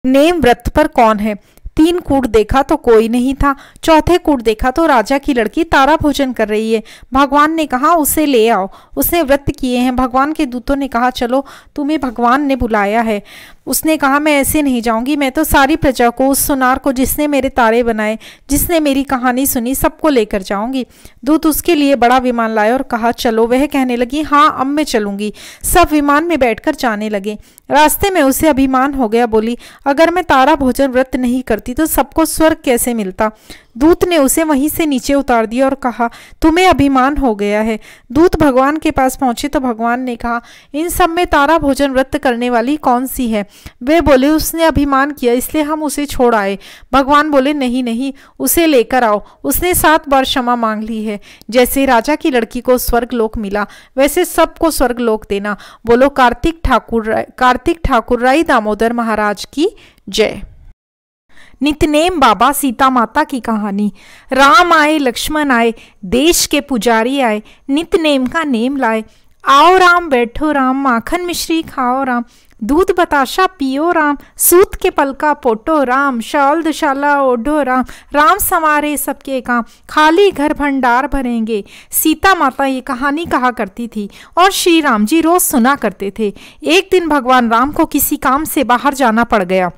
नेम व्रत पर कौन है तीन कूट देखा तो कोई नहीं था चौथे कूट देखा तो राजा की लड़की तारा भोजन कर रही है भगवान ने कहा उसे ले आओ उसने व्रत किए हैं भगवान के दूतों ने कहा चलो तुम्हें भगवान ने बुलाया है उसने कहा मैं ऐसे नहीं जाऊंगी मैं तो सारी प्रजा को उस सुनार को जिसने मेरे तारे बनाए जिसने मेरी कहानी सुनी सबको लेकर जाऊंगी दूत उसके लिए बड़ा विमान लाया और कहा चलो वह कहने लगी हाँ अब मैं चलूंगी सब विमान में बैठकर जाने लगे रास्ते में उसे अभिमान हो गया बोली अगर मैं तारा भोजन व्रत नहीं करती तो सबको स्वर्ग कैसे मिलता दूत ने उसे वहीं से नीचे उतार दिया और कहा तुम्हें अभिमान हो गया है दूत भगवान के पास पहुंचे तो भगवान ने कहा इन सब में तारा भोजन व्रत करने वाली कौन सी है वे बोले उसने अभिमान किया इसलिए हम उसे छोड़ आए भगवान बोले नहीं नहीं उसे लेकर आओ उसने सात बार क्षमा मांग ली है जैसे राजा की लड़की को स्वर्ग लोक मिला वैसे सबको स्वर्ग लोक देना बोलो कार्तिक ठाकुर कार्तिक ठाकुर राय दामोदर महाराज की जय नितनेम बाबा सीता माता की कहानी राम आए लक्ष्मण आए देश के पुजारी आए नितनेम का नेम लाए आओ राम बैठो राम माखन मिश्री खाओ राम दूध बताशा पियो राम सूत के पलका पोटो राम शाल दशाला ओढ़ो राम राम संवारे सबके काम खाली घर भंडार भरेंगे सीता माता ये कहानी कहा करती थी और श्री राम जी रोज़ सुना करते थे एक दिन भगवान राम को किसी काम से बाहर जाना पड़ गया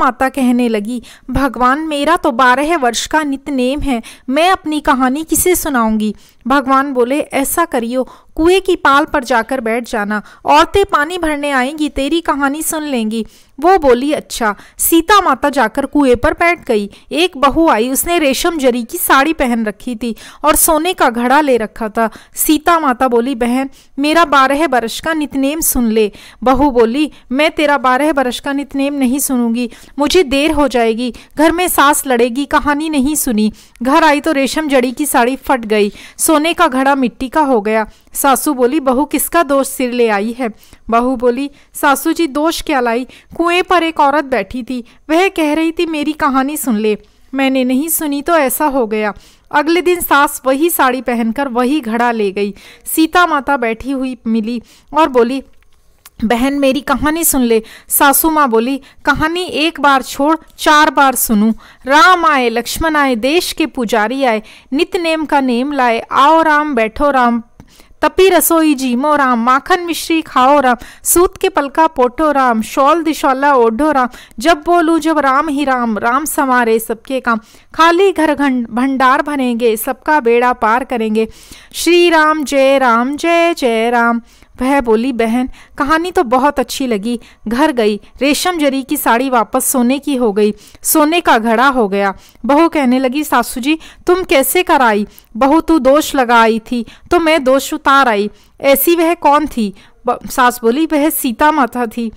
माता कहने लगी भगवान मेरा तो बारह वर्ष का नित नेम है मैं अपनी कहानी किसे सुनाऊंगी भगवान बोले ऐसा करियो कुएं की पाल पर जाकर बैठ जाना औरतें पानी भरने आएंगी तेरी कहानी सुन लेंगी वो बोली अच्छा सीता माता जाकर कुएं पर बैठ गई एक बहू आई उसने रेशम जरी की साड़ी पहन रखी थी और सोने का घड़ा ले रखा था सीता माता बोली बहन मेरा बारह बरस का नितनेम सुन ले बहू बोली मैं तेरा बारह बरस का नितनेम नहीं सुनूंगी मुझे देर हो जाएगी घर में सास लड़ेगी कहानी नहीं सुनी घर आई तो रेशम जड़ी की साड़ी फट गई सोने का घड़ा मिट्टी का हो गया सासू बोली बहू किसका दोष सिर ले आई है बहू बोली सासू जी दोष क्या लाई कुएं पर एक औरत बैठी थी वह कह रही थी मेरी कहानी सुन ले मैंने नहीं सुनी तो ऐसा हो गया अगले दिन सास वही साड़ी पहनकर वही घड़ा ले गई सीता माता बैठी हुई मिली और बोली बहन मेरी कहानी सुन ले सासू माँ बोली कहानी एक बार छोड़ चार बार सुनूं राम आए लक्ष्मण आए देश के पुजारी आए नित नेम का नेम लाए आओ राम बैठो राम तपी रसोई जीमो राम माखन मिश्री खाओ राम सूत के पलका पोटो राम शॉल दिशौला ओढ़ो राम जब बोलूँ जब राम ही राम राम समारे सबके काम खाली घर घंड भंडार भरेंगे सबका बेड़ा पार करेंगे श्री राम जय राम जय जय राम, जै राम वह बोली बहन कहानी तो बहुत अच्छी लगी घर गई रेशम जरी की साड़ी वापस सोने की हो गई सोने का घड़ा हो गया बहू कहने लगी सासू जी तुम कैसे कर आई बहू तू दोष लगा आई थी तो मैं दोष उतार आई ऐसी वह कौन थी सास बोली वह सीता माता थी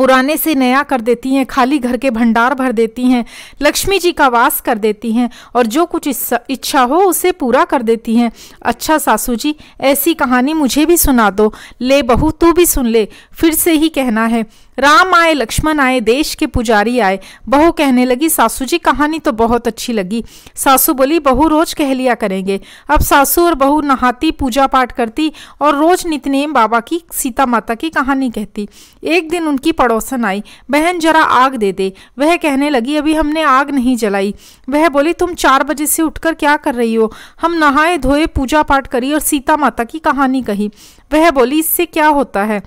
पुराने से नया कर देती हैं खाली घर के भंडार भर देती हैं लक्ष्मी जी का वास कर देती हैं और जो कुछ इच्छा हो उसे पूरा कर देती हैं अच्छा सासू जी ऐसी कहानी मुझे भी सुना दो ले बहू तू भी सुन ले फिर से ही कहना है राम आए लक्ष्मण आए देश के पुजारी आए बहू कहने लगी सासू जी कहानी तो बहुत अच्छी लगी सासू बोली बहू रोज कह लिया करेंगे अब सासू और बहू नहाती पूजा पाठ करती और रोज नितनेम बाबा की सीता माता की कहानी कहती एक दिन उनकी पड़ पड़ोसन आई बहन जरा आग दे दे वह कहने लगी अभी हमने आग नहीं जलाई वह बोली तुम चार बजे से उठकर क्या कर रही हो हम नहाए धोए पूजा पाठ करी और सीता माता की कहानी कही वह बोली इससे क्या होता है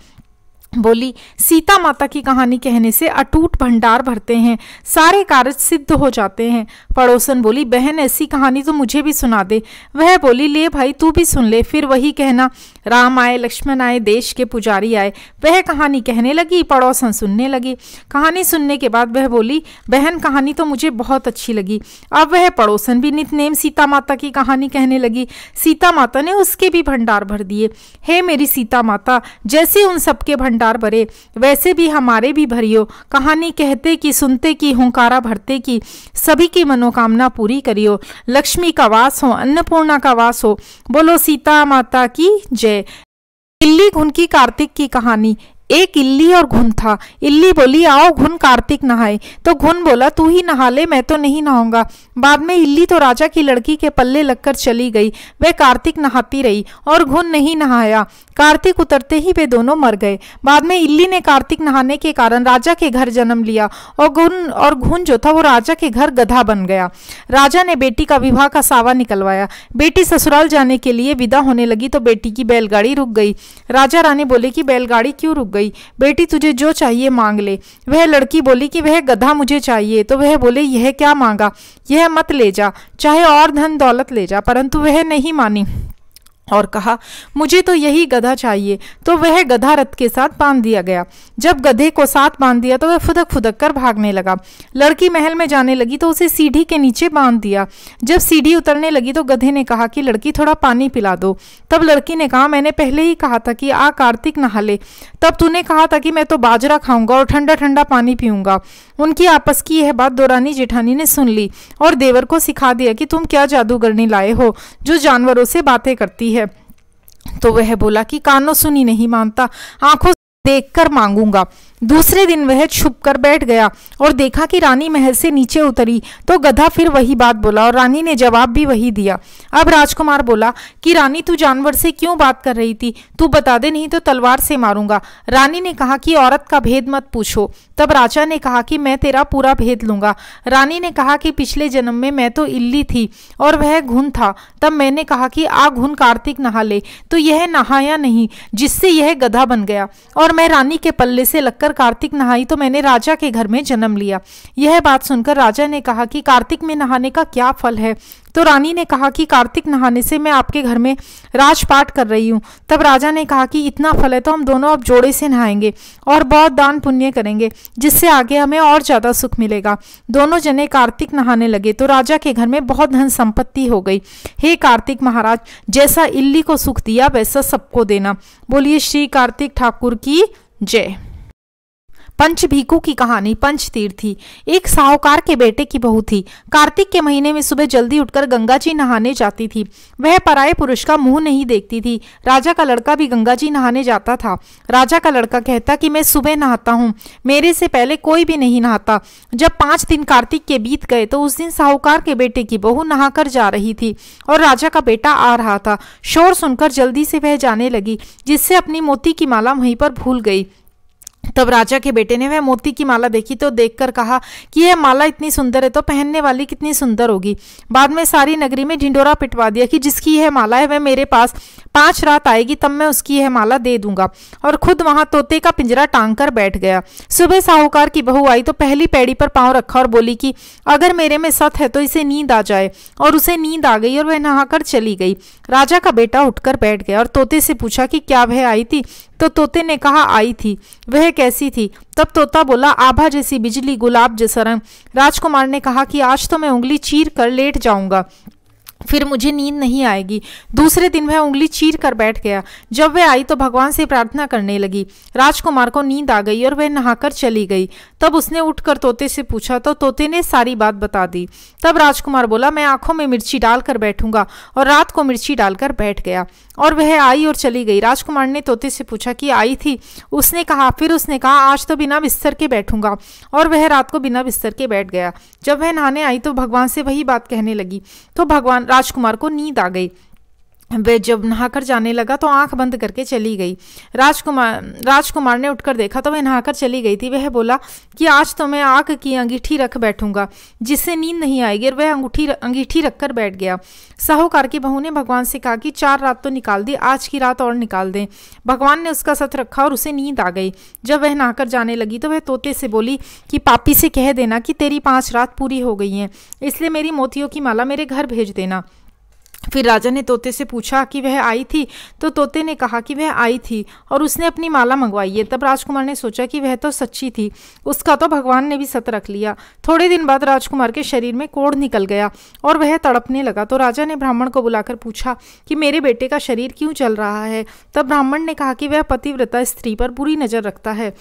बोली सीता माता की कहानी कहने से अटूट भंडार भरते हैं सारे कार्य सिद्ध हो जाते हैं पड़ोसन बोली बहन ऐसी कहानी तो मुझे भी सुना दे वह बोली ले भाई तू भी सुन ले फिर वही कहना राम आए लक्ष्मण आए देश के पुजारी आए वह कहानी कहने लगी पड़ोसन सुनने लगी कहानी सुनने के बाद वह बोली बहन कहानी तो मुझे बहुत अच्छी लगी अब वह पड़ोसन भी नितनेम सीता माता की कहानी कहने लगी सीता माता ने उसके भी भंडार भर दिए हे मेरी सीता माता जैसे उन सबके भंडार भंडार भरे वैसे भी हमारे भी भरियो कहानी कहते कि सुनते की हुंकारा भरते की सभी की मनोकामना पूरी करियो लक्ष्मी का वास हो अन्नपूर्णा का वास हो बोलो सीता माता की जय दिल्ली घुनकी कार्तिक की कहानी एक इल्ली और घुन था इल्ली बोली आओ घुन कार्तिक नहाए तो घुन बोला तू ही नहा ले मैं तो नहीं नहाऊंगा बाद में इल्ली तो राजा की लड़की के पल्ले लगकर चली गई वह कार्तिक नहाती रही और घुन नहीं नहाया कार्तिक उतरते ही वे दोनों मर गए बाद में इल्ली ने कार्तिक नहाने के कारण राजा के घर जन्म लिया और घुन और घुन जो था वो राजा के घर गधा बन गया राजा ने बेटी का विवाह का सावा निकलवाया बेटी ससुराल जाने के लिए विदा होने लगी तो बेटी की बैलगाड़ी रुक गई राजा रानी बोले कि बैलगाड़ी क्यों रुक गई गई बेटी तुझे जो चाहिए मांग ले वह लड़की बोली कि वह गधा मुझे चाहिए तो वह बोले यह क्या मांगा यह मत ले जा चाहे और धन दौलत ले जा परंतु वह नहीं मानी और कहा मुझे तो यही गधा चाहिए तो वह गधा रथ के साथ बांध दिया गया जब गधे को साथ बांध दिया तो वह फुदक फुदक कर भागने लगा लड़की महल में जाने लगी तो उसे सीढ़ी के नीचे बांध दिया जब सीढ़ी उतरने लगी तो गधे ने कहा कि लड़की थोड़ा पानी पिला दो तब लड़की ने कहा मैंने पहले ही कहा था कि आ कार्तिक नहा ले तब तूने कहा था कि मैं तो बाजरा खाऊंगा और ठंडा ठंडा पानी पीऊंगा उनकी आपस की यह बात दौरानी जेठानी ने सुन ली और देवर को सिखा दिया कि तुम क्या जादूगरनी लाए हो जो जानवरों से बातें करती है तो वह बोला कि कानों सुनी नहीं मानता आंखों देखकर मांगूंगा दूसरे दिन वह छुप कर बैठ गया और देखा कि रानी महल से नीचे उतरी तो गधा फिर वही बात बोला और रानी ने जवाब भी वही दिया अब राजकुमार बोला कि रानी तू जानवर से क्यों बात कर रही थी तू बता दे नहीं तो तलवार से मारूंगा रानी ने कहा कि औरत का भेद मत पूछो तब राजा ने कहा कि मैं तेरा पूरा भेद लूंगा रानी ने कहा कि पिछले जन्म में मैं तो इल्ली थी और वह घुन था तब मैंने कहा कि आ घुन कार्तिक नहा ले तो यह नहाया नहीं जिससे यह गधा बन गया और मैं रानी के पल्ले से लगकर सुनकर कार्तिक नहाई तो मैंने राजा के घर में जन्म लिया यह बात सुनकर राजा ने कहा कि कार्तिक में नहाने का क्या फल है तो रानी ने कहा कि कार्तिक नहाने से मैं आपके घर में राजपाट कर रही हूँ तब राजा ने कहा कि इतना फल है तो हम दोनों अब जोड़े से नहाएंगे और बहुत दान पुण्य करेंगे जिससे आगे हमें और ज़्यादा सुख मिलेगा दोनों जने कार्तिक नहाने लगे तो राजा के घर में बहुत धन संपत्ति हो गई हे कार्तिक महाराज जैसा इल्ली को सुख दिया वैसा सबको देना बोलिए श्री कार्तिक ठाकुर की जय पंच की कहानी पंच तीर्थी एक साहूकार के बेटे की बहू थी कार्तिक के महीने में सुबह जल्दी उठकर गंगा जी नहाने जाती थी वह पराए पुरुष का मुंह नहीं देखती थी राजा का लड़का भी गंगा जी नहाने जाता था राजा का लड़का कहता कि मैं सुबह नहाता हूँ मेरे से पहले कोई भी नहीं नहाता जब पांच दिन कार्तिक के बीत गए तो उस दिन साहूकार के बेटे की बहू नहाकर जा रही थी और राजा का बेटा आ रहा था शोर सुनकर जल्दी से वह जाने लगी जिससे अपनी मोती की माला वहीं पर भूल गई तब राजा के बेटे ने वह मोती की माला देखी तो देखकर कहा कि यह माला इतनी सुंदर है तो पहनने वाली कितनी सुंदर होगी बाद में सारी नगरी में ढिंडोरा पिटवा दिया कि जिसकी यह माला है वह मेरे पास पांच रात आएगी तब मैं उसकी यह माला दे दूंगा और खुद वहां तोते का पिंजरा टांग कर बैठ गया सुबह साहूकार की बहू आई तो पहली पैड़ी पर पांव रखा और बोली कि अगर मेरे में सत है तो इसे नींद आ जाए और उसे नींद आ गई और वह नहाकर चली गई राजा का बेटा उठकर बैठ गया और तोते से पूछा कि क्या वह आई थी तो तोते ने कहा आई थी वह कैसी थी तब तोता बोला आभा जैसी बिजली गुलाब जैसा रंग राजकुमार ने कहा कि आज तो मैं उंगली चीर कर लेट जाऊंगा फिर मुझे नींद नहीं आएगी दूसरे दिन वह उंगली चीर कर बैठ गया जब वह आई तो भगवान से प्रार्थना करने लगी राजकुमार को नींद आ गई और वह नहाकर चली गई तब उसने उठकर तोते से पूछा तो तोते ने सारी बात बता दी तब राजकुमार बोला मैं आंखों में मिर्ची डालकर बैठूंगा और रात को मिर्ची डालकर बैठ गया और वह आई और चली गई राजकुमार ने तोते से पूछा कि आई थी उसने कहा फिर उसने कहा आज तो बिना बिस्तर के बैठूंगा और वह रात को बिना बिस्तर के बैठ गया जब वह नहाने आई तो भगवान से वही बात कहने लगी तो भगवान राजकुमार को नींद आ गई वे जब नहाकर जाने लगा तो आंख बंद करके चली गई राजकुमार राजकुमार ने उठकर देखा तो वह नहाकर चली गई थी वह बोला कि आज तो मैं आंख की अंगीठी रख बैठूंगा जिससे नींद नहीं आएगी और वह अंगूठी अंगीठी रखकर बैठ गया साहूकार की बहू ने भगवान से कहा कि चार रात तो निकाल दी आज की रात और निकाल दें भगवान ने उसका सत रखा और उसे नींद आ गई जब वह नहाकर जाने लगी तो वह तोते से बोली कि पापी से कह देना कि तेरी पाँच रात पूरी हो गई हैं इसलिए मेरी मोतियों की माला मेरे घर भेज देना फिर राजा ने तोते से पूछा कि वह आई थी तो तोते ने कहा कि वह आई थी और उसने अपनी माला मंगवाई है तब राजकुमार ने सोचा कि वह तो सच्ची थी उसका तो भगवान ने भी सत रख लिया थोड़े दिन बाद राजकुमार के शरीर में कोढ़ निकल गया और वह तड़पने लगा तो राजा ने ब्राह्मण को बुलाकर पूछा कि मेरे बेटे का शरीर क्यों चल रहा है तब ब्राह्मण ने कहा कि वह पतिव्रता स्त्री पर बुरी नज़र रखता है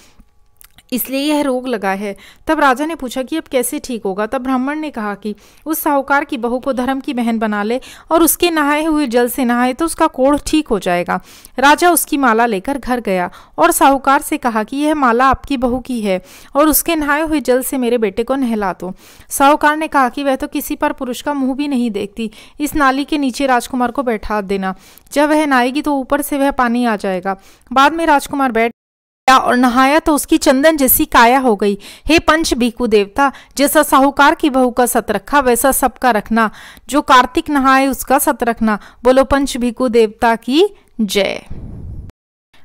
इसलिए यह रोग लगा है तब राजा ने पूछा कि अब कैसे ठीक होगा तब ब्राह्मण ने कहा कि उस साहूकार की बहू को धर्म की बहन बना ले और उसके नहाए हुए जल से नहाए तो उसका कोढ़ ठीक हो जाएगा राजा उसकी माला लेकर घर गया और साहूकार से कहा कि यह माला आपकी बहू की है और उसके नहाए हुए जल से मेरे बेटे को नहला दो साहूकार ने कहा कि वह तो किसी पर पुरुष का मुंह भी नहीं देखती इस नाली के नीचे राजकुमार को बैठा देना जब वह नहाएगी तो ऊपर से वह पानी आ जाएगा बाद में राजकुमार बैठ और नहाया तो उसकी चंदन जैसी काया हो गई हे पंच भीकू देवता जैसा साहूकार की बहू का सत रखा वैसा सबका रखना जो कार्तिक नहाए उसका सत रखना बोलो पंच भीकू देवता की जय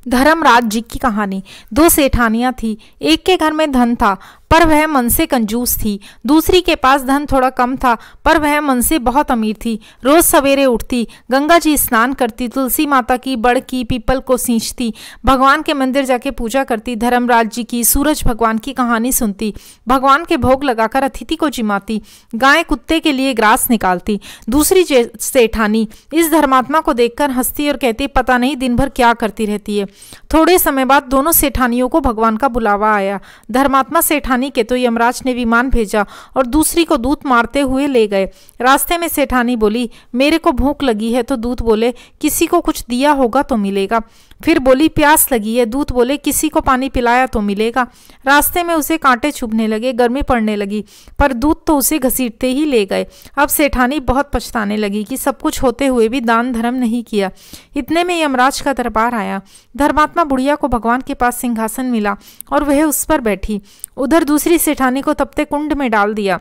धर्मराज जी की कहानी दो सेठानियां थी एक के घर में धन था पर वह मन से कंजूस थी दूसरी के पास धन थोड़ा कम था पर वह मन से बहुत अमीर थी रोज सवेरे उठती गंगा जी स्नान करती तुलसी माता की बड़ की पीपल को सींचती भगवान के मंदिर जाके पूजा करती धर्मराज जी की सूरज भगवान की कहानी सुनती भगवान के भोग लगाकर अतिथि को जिमाती गाय कुत्ते के लिए ग्रास निकालती दूसरी सेठानी इस धर्मात्मा को देखकर हंसती और कहती पता नहीं दिन भर क्या करती रहती है थोड़े समय बाद दोनों सेठानियों को भगवान का बुलावा आया धर्मात्मा सेठानी सेठानी के तो यमराज ने विमान भेजा और दूसरी को दूत मारते हुए ले गए रास्ते में सेठानी बोली मेरे को भूख लगी है तो दूत बोले किसी को कुछ दिया होगा तो मिलेगा फिर बोली प्यास लगी है दूत बोले किसी को पानी पिलाया तो मिलेगा रास्ते में उसे कांटे चुभने लगे गर्मी पड़ने लगी पर दूत तो उसे घसीटते ही ले गए अब सेठानी बहुत पछताने लगी कि सब कुछ होते हुए भी दान धर्म नहीं किया इतने में यमराज का दरबार आया धर्मात्मा बुढ़िया को भगवान के पास सिंहासन मिला और वह उस पर बैठी उधर दूसरी सेठानी को तपते कुंड में डाल दिया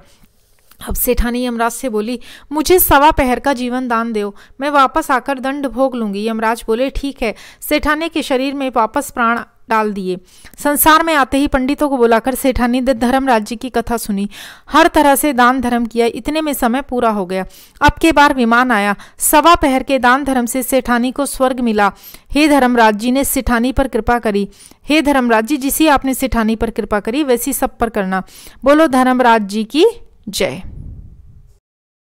अब सेठानी यमराज से बोली मुझे सवा पहर का जीवन दान दो मैं वापस आकर दंड भोग लूंगी यमराज बोले ठीक है सेठानी के शरीर में वापस प्राण डाल दिए संसार में आते ही पंडितों को बुलाकर सेठानी ने धर्म राज्य की कथा सुनी हर तरह से दान धर्म किया इतने में समय पूरा हो गया अब के बार विमान आया सवा पहर के दान धर्म से सेठानी को स्वर्ग मिला हे धर्मराज जी ने सेठानी पर कृपा करी हे धर्मराज जी जिसी आपने सेठानी पर कृपा करी वैसी सब पर करना बोलो धर्मराज जी की जय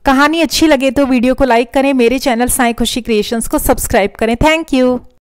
कहानी अच्छी लगे तो वीडियो को लाइक करें मेरे चैनल साई खुशी क्रिएशंस को सब्सक्राइब करें थैंक यू